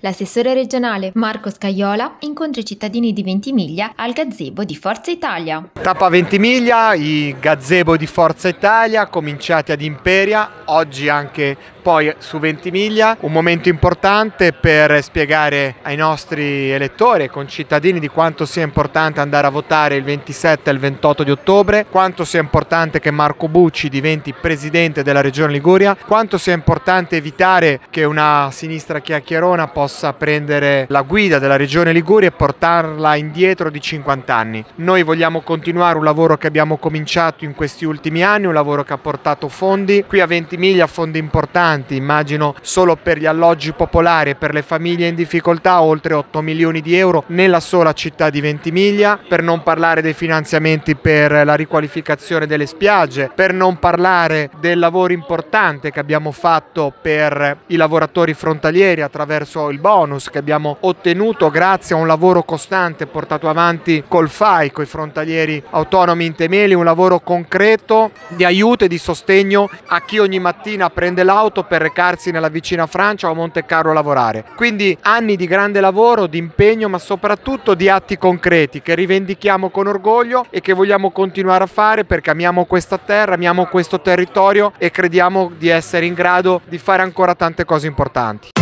L'assessore regionale Marco Scaiola incontra i cittadini di Ventimiglia al gazebo di Forza Italia. Tappa Ventimiglia, i gazebo di Forza Italia cominciati ad Imperia, oggi anche poi su Ventimiglia, un momento importante per spiegare ai nostri elettori e concittadini di quanto sia importante andare a votare il 27 e il 28 di ottobre, quanto sia importante che Marco Bucci diventi presidente della Regione Liguria, quanto sia importante evitare che una sinistra chiacchierona possa prendere la guida della Regione Liguria e portarla indietro di 50 anni. Noi vogliamo continuare un lavoro che abbiamo cominciato in questi ultimi anni, un lavoro che ha portato fondi, qui a Ventimiglia fondi importanti importanti, immagino solo per gli alloggi popolari e per le famiglie in difficoltà oltre 8 milioni di euro nella sola città di Ventimiglia, per non parlare dei finanziamenti per la riqualificazione delle spiagge, per non parlare del lavoro importante che abbiamo fatto per i lavoratori frontalieri attraverso il bonus che abbiamo ottenuto grazie a un lavoro costante portato avanti col FAI, con i frontalieri autonomi in Temeli, un lavoro concreto di aiuto e di sostegno a chi ogni mattina prende l'auto per recarsi nella vicina Francia o a Monte Carlo a lavorare. Quindi anni di grande lavoro, di impegno, ma soprattutto di atti concreti che rivendichiamo con orgoglio e che vogliamo continuare a fare perché amiamo questa terra, amiamo questo territorio e crediamo di essere in grado di fare ancora tante cose importanti.